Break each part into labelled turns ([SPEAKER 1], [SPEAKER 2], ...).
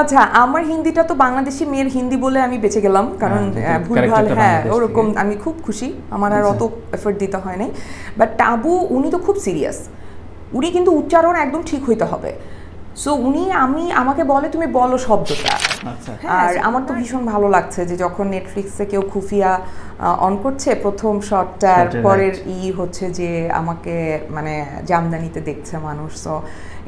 [SPEAKER 1] আচ্ছা আমার হিন্দিটা তো বাংলাদেশি মেয়ের হিন্দি বলে আমি বেঁচে গেলাম কারণ হ্যাঁ, ভুলভাল হ্যাঁ ওরকম আমি খুব খুশি আমার আর অত এফোর্ট দিতে হয় নাই বাট টাবু উনি তো খুব সিরিয়াস উনি কিন্তু উচ্চারণ একদম ঠিক হইতে হবে সো উনি আমি আমাকে বলে তুমি বলো শব্দটা আচ্ছা। হ্যাঁ, আর আমার তো ভীষণ ভালো লাগছে যে যখন নেটফ্লিক্সে কেউ খুফিয়া অন করছে প্রথম শটটার পরের ই হচ্ছে যে আমাকে মানে জামদানিতে দেখছে মানুষ তো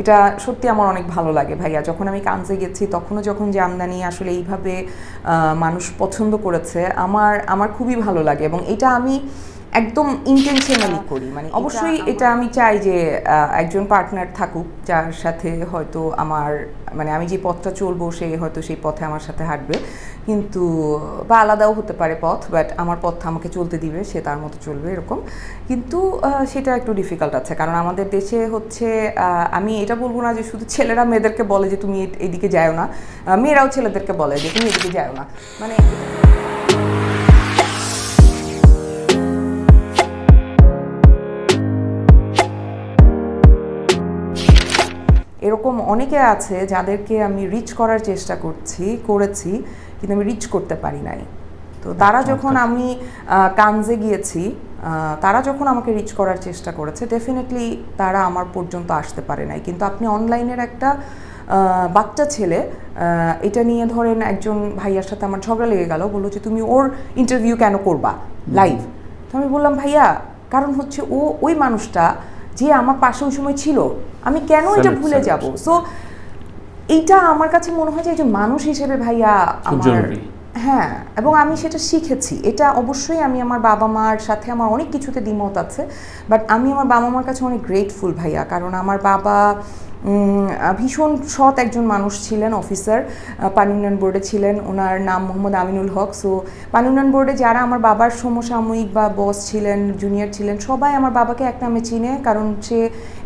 [SPEAKER 1] এটা সত্যি আমার অনেক ভালো লাগে ভাইয়া যখন আমি কানসে গেছি তখনও যখন জামদানি আসলে এইভাবে মানুষ পছন্দ করেছে আমার আমার খুবই ভালো লাগে এবং এটা আমি একদম ইন্টেনশনালি হ্যাঁ, করি মানে অবশ্যই এটা আমি চাই যে একজন পার্টনার থাকুক যার সাথে হয়তো আমার মানে আমি যে পথটা চলবো সে হয়তো সেই পথে আমার সাথে হাঁটবে কিন্তু বা আলাদাও হতে পারে পথ বাট আমার পথটা আমাকে চলতে দিবে সে তার মতো চলবে এরকম কিন্তু সেটা একটু ডিফিকাল্ট আছে কারণ আমাদের দেশে হচ্ছে আমি এটা বলবো না যে শুধু ছেলেরা মেয়েদেরকে বলে যে তুমি এদিকে যাও না মেয়েরাও ছেলেদেরকে বলে যে তুমি এদিকে যাও না মানে এরকম অনেকে আছে যাদেরকে আমি রিচ করার চেষ্টা করছি করেছি কিন্তু আমি রিচ করতে পারি নাই তো তারা আচ্ছা। যখন আমি কানজে গিয়েছি তারা যখন আমাকে রিচ করার চেষ্টা করেছে ডেফিনেটলি তারা আমার পর্যন্ত আসতে পারে নাই কিন্তু আপনি অনলাইনের একটা বাচ্চা ছেলে এটা নিয়ে ধরেন একজন ভাইয়ার সাথে আমার ঝগড়া লেগে গেল বললো যে তুমি ওর ইন্টারভিউ কেন করবা লাইভ তো আমি বললাম ভাইয়া কারণ হচ্ছে ও ওই মানুষটা যে আমার পাশে ওই সময় ছিল আমি কেন এটা ভুলে যাব সো এইটা আমার কাছে মনে হয় যে একজন মানুষ হিসেবে ভাইয়া আমার হ্যাঁ এবং আমি সেটা শিখেছি এটা অবশ্যই আমি আমার বাবা মার সাথে আমার অনেক কিছুতে দ্বিমত আছে বাট আমি আমার বাবা মার কাছে অনেক গ্রেটফুল ভাইয়া কারণ আমার বাবা ভীষণ সৎ একজন মানুষ ছিলেন অফিসার পানি উন্নয়ন বোর্ডে ছিলেন ওনার নাম মোহাম্মদ আমিনুল হক সো পানি উন্নয়ন বোর্ডে যারা আমার বাবার সমসাময়িক বা বস ছিলেন জুনিয়র ছিলেন সবাই আমার বাবাকে এক নামে চিনে কারণ সে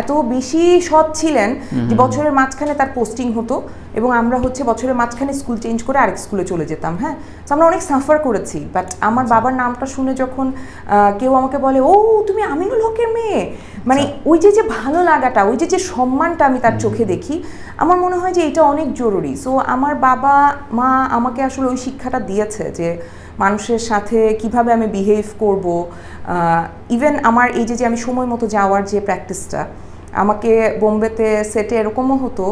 [SPEAKER 1] এত বেশি সৎ ছিলেন যে বছরের মাঝখানে তার পোস্টিং হতো এবং আমরা হচ্ছে বছরের মাঝখানে স্কুল চেঞ্জ করে আরেক স্কুলে চলে যেতাম হ্যাঁ তো আমরা অনেক সাফার করেছি বাট আমার আচ্ছা। বাবার নামটা শুনে যখন কেউ আমাকে বলে ও তুমি আমিনুল হকের মেয়ে মানে আচ্ছা। ওই যে যে ভালো লাগাটা ওই যে যে সম্মানটা আমি তার চোখে দেখি আমার মনে হয় যে এটা অনেক জরুরি সো আমার বাবা মা আমাকে আসলে ওই শিক্ষাটা দিয়েছে যে মানুষের সাথে কিভাবে আমি বিহেভ করব ইভেন আমার এই যে যে আমি সময় মতো যাওয়ার যে প্র্যাকটিসটা আমাকে বোম্বেতে সেটে এরকমও হতো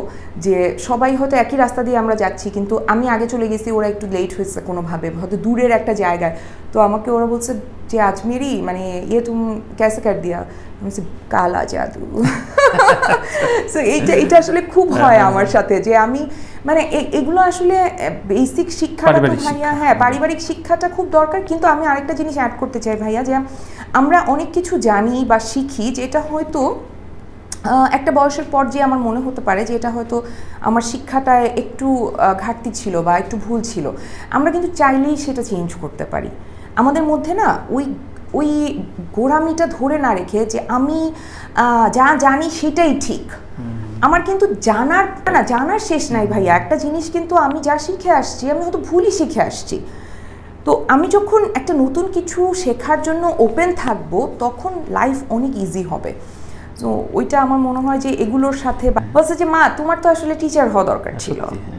[SPEAKER 1] যে সবাই হয়তো একই রাস্তা দিয়ে আমরা যাচ্ছি কিন্তু আমি আগে চলে গেছি ওরা একটু লেট হয়েছে কোনোভাবে হয়তো দূরের একটা জায়গায় তো আমাকে ওরা বলছে যে আজমেরি মানে ইয়ে তুমি ক্যাসে কাট দিয়া বলছি কালা জাদু সো এইটা এটা আসলে খুব হ্যাঁ, হয় হ্যাঁ, আমার হ্যাঁ। সাথে যে আমি মানে এগুলো আসলে বেসিক শিক্ষাটা তো ভাইয়া হ্যাঁ পারিবারিক শিক্ষাটা খুব দরকার কিন্তু আমি আরেকটা জিনিস অ্যাড করতে চাই ভাইয়া যে আমরা অনেক কিছু জানি বা শিখি যেটা হয়তো একটা বয়সের পর যে আমার মনে হতে পারে যে এটা হয়তো আমার শিক্ষাটায় একটু ঘাটতি ছিল বা একটু ভুল ছিল আমরা কিন্তু চাইলেই সেটা চেঞ্জ করতে পারি আমাদের মধ্যে না ওই ওই গোড়ামিটা ধরে না রেখে যে আমি যা জানি সেটাই ঠিক আমার কিন্তু জানার না জানার শেষ নাই ভাইয়া একটা জিনিস কিন্তু আমি যা শিখে আসছি আমি হয়তো ভুলই শিখে আসছি তো আমি যখন একটা নতুন কিছু শেখার জন্য ওপেন থাকব তখন লাইফ অনেক ইজি হবে তো ওইটা আমার মনে হয় যে এগুলোর সাথে বলছে যে মা তোমার তো আসলে টিচার হওয়া দরকার হ্যাঁ, ছিল হ্যাঁ।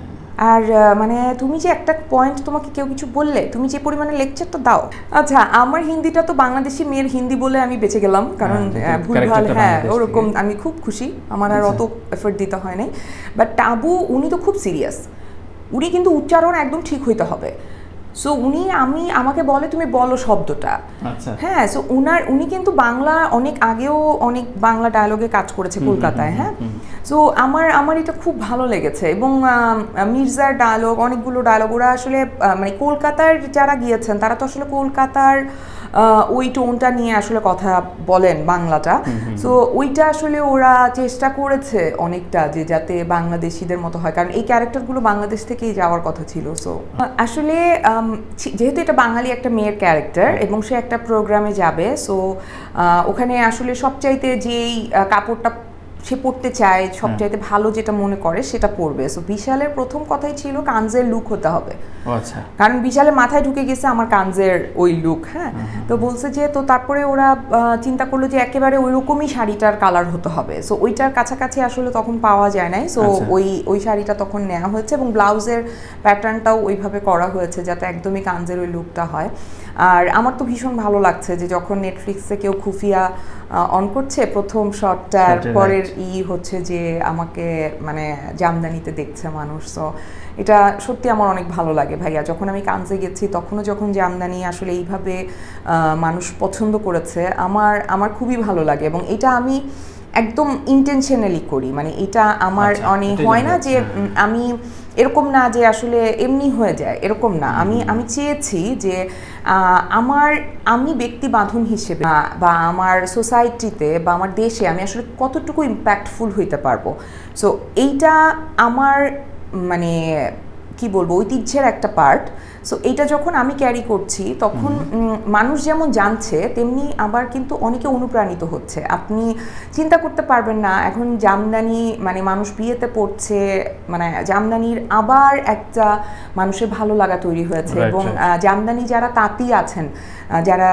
[SPEAKER 1] আর মানে তুমি যে একটা পয়েন্ট তোমাকে কেউ কিছু বললে তুমি যে পরিমাণে তো দাও আচ্ছা আমার হিন্দিটা তো বাংলাদেশি মেয়ের হিন্দি বলে আমি বেঁচে গেলাম কারণ ভুলভাল হ্যাঁ, হ্যাঁ ওরকম আমি খুব খুশি আমার আর আচ্ছা। অত এফোর্ট দিতে হয় নাই বাট টাবু উনি তো খুব সিরিয়াস উনি কিন্তু উচ্চারণ একদম ঠিক হইতে হবে সো উনি আমি আমাকে বলে তুমি বলো শব্দটা আচ্ছা। হ্যাঁ সো উনার উনি কিন্তু বাংলা অনেক আগেও অনেক বাংলা ডায়লগে কাজ করেছে কলকাতায় হ্যাঁ সো আমার আমার এটা খুব ভালো লেগেছে এবং মির্জার ডায়লগ অনেকগুলো ডায়লগ ওরা আসলে মানে কলকাতার যারা গিয়েছেন তারা তো আসলে কলকাতার ওই টোনটা নিয়ে আসলে কথা বলেন বাংলাটা সো ওইটা আসলে ওরা চেষ্টা করেছে অনেকটা যে যাতে বাংলাদেশিদের মতো হয় কারণ এই ক্যারেক্টারগুলো বাংলাদেশ থেকেই যাওয়ার কথা ছিল সো আসলে যেহেতু এটা বাঙালি একটা মেয়ের ক্যারেক্টার এবং সে একটা প্রোগ্রামে যাবে সো ওখানে আসলে সবচাইতে যেই কাপড়টা সে পড়তে চায় সবচাইতে ভালো যেটা মনে করে সেটা পড়বে সো বিশালের প্রথম কথাই ছিল কানজের লুক হতে হবে আচ্ছা। কারণ বিশালের মাথায় ঢুকে গেছে আমার কানজের ওই লুক হ্যাঁ তো বলছে যে তো তারপরে ওরা চিন্তা করলো যে একেবারে ওই রকমই শাড়িটার কালার হতে হবে সো ওইটার কাছাকাছি আসলে তখন পাওয়া যায় নাই সো আচ্ছা। ওই ওই শাড়িটা তখন নেওয়া হয়েছে এবং ব্লাউজের প্যাটার্নটাও ওইভাবে করা হয়েছে যাতে একদমই কানজের ওই লুকটা হয় আর আমার তো ভীষণ ভালো লাগছে যে যখন নেটফ্লিক্সে কেউ খুফিয়া অন করছে প্রথম শটটার পরের ই হচ্ছে যে আমাকে মানে জামদানিতে দেখছে মানুষ তো এটা সত্যি আমার অনেক ভালো লাগে ভাইয়া যখন আমি কানসে গেছি তখনও যখন জামদানি আসলে এইভাবে মানুষ পছন্দ করেছে আমার আমার খুবই ভালো লাগে এবং এটা আমি একদম ইন্টেনশনালি করি মানে এটা আমার অনেক আচ্ছা, হয় না যে আমি এরকম না যে আসলে এমনি হয়ে যায় এরকম না আমি আমি চেয়েছি যে আমার আমি ব্যক্তি বাঁধন হিসেবে বা আমার সোসাইটিতে বা আমার দেশে আমি আসলে কতটুকু ইম্প্যাক্টফুল হইতে পারবো সো এইটা আমার মানে কি বলবো ঐতিহ্যের একটা পার্ট সো এইটা যখন আমি ক্যারি করছি তখন মানুষ যেমন জানছে তেমনি আবার কিন্তু অনেকে অনুপ্রাণিত হচ্ছে আপনি চিন্তা করতে পারবেন না এখন জামদানি মানে মানুষ বিয়েতে পড়ছে মানে জামদানির আবার একটা মানুষের ভালো লাগা তৈরি হয়েছে এবং জামদানি যারা তাঁতি আছেন যারা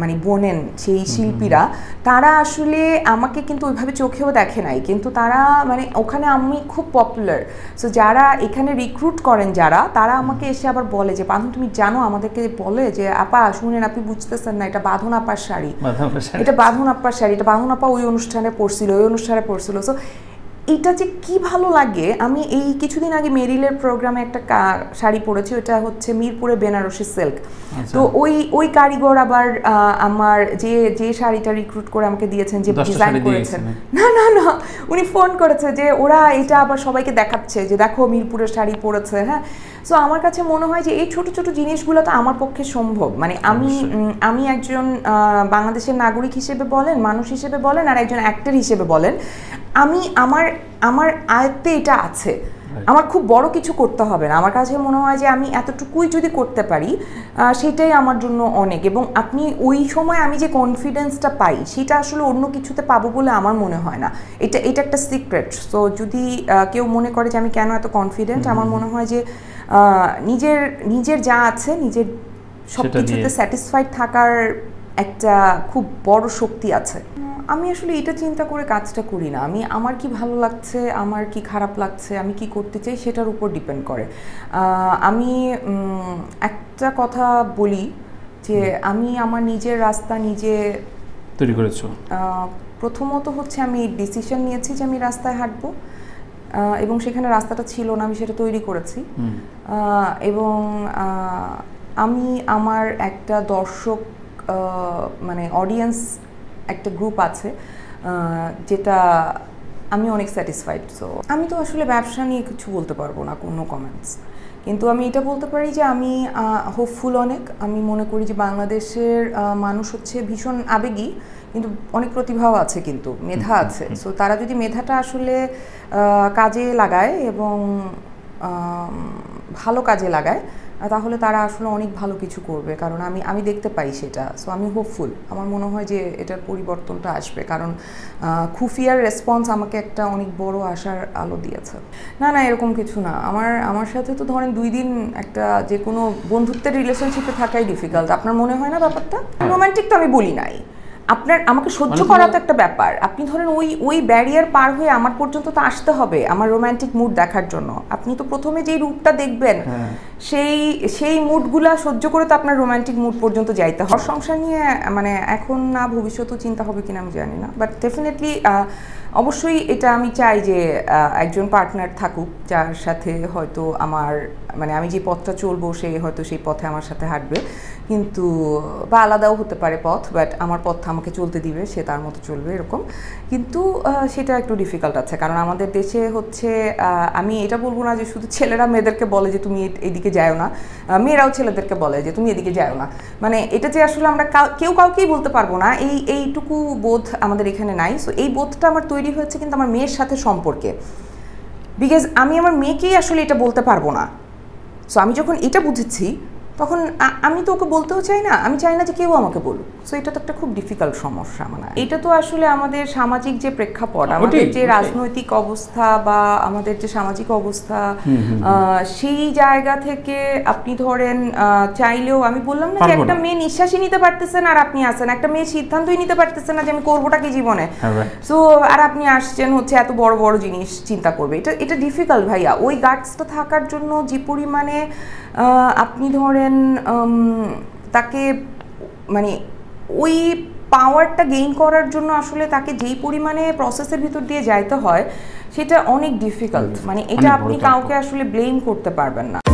[SPEAKER 1] মানে বোনেন সেই শিল্পীরা তারা আসলে আমাকে কিন্তু ওইভাবে চোখেও দেখে নাই কিন্তু তারা মানে ওখানে আমি খুব পপুলার সো যারা এখানে রিক্রুট করেন যারা তারা আমাকে আমাকে এসে আবার বলে যে বান্ধব তুমি জানো আমাদেরকে বলে যে আপা শুনেন আপনি বুঝতেছেন না এটা বাঁধন আপার শাড়ি এটা বাঁধন আপার শাড়ি এটা বাঁধন আপা ওই অনুষ্ঠানে পড়ছিল ওই অনুষ্ঠানে পড়ছিল সো এটা যে কি ভালো লাগে আমি এই কিছুদিন আগে মেরিলের প্রোগ্রামে একটা শাড়ি পরেছি ওটা হচ্ছে মিরপুরে বেনারসি সিল্ক আচ্ছা। তো ওই ওই কারিগর আবার আমার যে যে শাড়িটা রিক্রুট করে আমাকে দিয়েছেন যে ডিজাইন করেছেন না না না উনি ফোন করেছে যে ওরা এটা আবার সবাইকে দেখাচ্ছে যে দেখো মিরপুরের শাড়ি পরেছে হ্যাঁ সো আমার কাছে মনে হয় যে এই ছোট ছোট জিনিসগুলো তো আমার পক্ষে সম্ভব মানে আমি আমি একজন বাংলাদেশের নাগরিক হিসেবে বলেন মানুষ হিসেবে বলেন আর একজন অ্যাক্টর হিসেবে বলেন আমি আমার আমার আয়ত্তে এটা আছে আমার খুব বড় কিছু করতে হবে না আমার কাছে মনে হয় যে আমি এতটুকুই যদি করতে পারি সেটাই আমার জন্য অনেক এবং আপনি ওই সময় আমি যে কনফিডেন্সটা পাই সেটা আসলে অন্য কিছুতে পাবো বলে আমার মনে হয় না এটা এটা একটা সিক্রেট সো যদি কেউ মনে করে যে আমি কেন এত কনফিডেন্ট আমার মনে হয় যে নিজের নিজের যা আছে নিজের সব কিছুতে স্যাটিসফাইড থাকার একটা খুব বড় শক্তি আছে আমি আসলে এটা চিন্তা করে কাজটা করি না আমি আমার কি ভালো লাগছে আমার কি খারাপ লাগছে আমি কি করতে চাই সেটার উপর ডিপেন্ড করে আমি একটা কথা বলি যে আমি আমার নিজের রাস্তা নিজে তৈরি করেছো প্রথমত হচ্ছে আমি ডিসিশন নিয়েছি যে আমি রাস্তায় হাঁটবো এবং সেখানে রাস্তাটা ছিল না আমি সেটা তৈরি করেছি এবং আমি আমার একটা দর্শক মানে অডিয়েন্স একটা গ্রুপ আছে যেটা আমি অনেক স্যাটিসফাইড সো আমি তো আসলে ব্যবসা নিয়ে কিছু বলতে পারবো না কোনো কমেন্টস কিন্তু আমি এটা বলতে পারি যে আমি হোপফুল অনেক আমি মনে করি যে বাংলাদেশের মানুষ হচ্ছে ভীষণ আবেগী কিন্তু অনেক প্রতিভাও আছে কিন্তু মেধা আছে সো তারা যদি মেধাটা আসলে কাজে লাগায় এবং ভালো কাজে লাগায় তাহলে তারা আসলে অনেক ভালো কিছু করবে কারণ আমি আমি দেখতে পাই সেটা সো আমি হোপফুল আমার মনে হয় যে এটার পরিবর্তনটা আসবে কারণ খুফিয়ার রেসপন্স আমাকে একটা অনেক বড় আশার আলো দিয়েছে না না এরকম কিছু না আমার আমার সাথে তো ধরেন দুই দিন একটা যে কোনো বন্ধুত্বের রিলেশনশিপে থাকাই ডিফিকাল্ট আপনার মনে হয় না ব্যাপারটা রোম্যান্টিক তো আমি বলি নাই আপনার আমাকে সহ্য মানে করা তো একটা ব্যাপার আপনি ধরেন ওই ওই ব্যারিয়ার পার হয়ে আমার পর্যন্ত তো আসতে হবে আমার রোম্যান্টিক মুড দেখার জন্য আপনি তো প্রথমে যেই রূপটা দেখবেন হ্যাঁ। সেই সেই মুডগুলা সহ্য করে তো আপনার রোম্যান্টিক মুড পর্যন্ত যাইতে হবে সংসার নিয়ে মানে এখন না ভবিষ্যতেও চিন্তা হবে কিনা আমি জানি না বাট ডেফিনেটলি অবশ্যই এটা আমি চাই যে একজন পার্টনার থাকুক যার সাথে হয়তো আমার মানে আমি যে পথটা চলবো সে হয়তো সেই পথে আমার সাথে হাঁটবে কিন্তু বা আলাদাও হতে পারে পথ বাট আমার পথ আমাকে চলতে দিবে সে তার মতো চলবে এরকম কিন্তু সেটা একটু ডিফিকাল্ট আছে কারণ আমাদের দেশে হচ্ছে আমি এটা বলবো না যে শুধু ছেলেরা মেয়েদেরকে বলে যে তুমি এদিকে যাও না মেয়েরাও ছেলেদেরকে বলে যে তুমি এদিকে যাও না মানে এটা যে আসলে আমরা কেউ কাউকেই বলতে পারবো না এই এইটুকু বোধ আমাদের এখানে নাই সো এই বোধটা আমার তৈরি হয়েছে কিন্তু আমার মেয়ের সাথে সম্পর্কে বিকজ আমি আমার মেয়েকেই আসলে এটা বলতে পারবো না সো আমি যখন এটা বুঝেছি তখন আমি তো ওকে বলতেও চাই না আমি চাই না যে কেউ আমাকে বলুক সো এটা তো একটা খুব ডিফিকাল্ট সমস্যা মানে এটা তো আসলে আমাদের সামাজিক যে প্রেক্ষাপট আমাদের যে রাজনৈতিক অবস্থা বা আমাদের যে সামাজিক অবস্থা সেই জায়গা থেকে আপনি ধরেন চাইলেও আমি বললাম না যে একটা মেয়ে নিঃশ্বাসই নিতে পারতেছেন আর আপনি আসেন একটা মেয়ে সিদ্ধান্তই নিতে পারতেছে না যে আমি করবোটা কি জীবনে সো হ্যাঁ, আর আপনি আসছেন হচ্ছে এত বড় বড় জিনিস চিন্তা করবে এটা এটা ডিফিকাল্ট ভাইয়া ওই গার্ডসটা থাকার জন্য যে পরিমাণে আপনি ধরেন দেন তাকে মানে ওই পাওয়ারটা গেইন করার জন্য আসলে তাকে যেই পরিমাণে প্রসেসের ভিতর দিয়ে যাইতে হয় সেটা অনেক ডিফিকাল্ট মানে এটা আপনি কাউকে আসলে ব্লেম করতে পারবেন না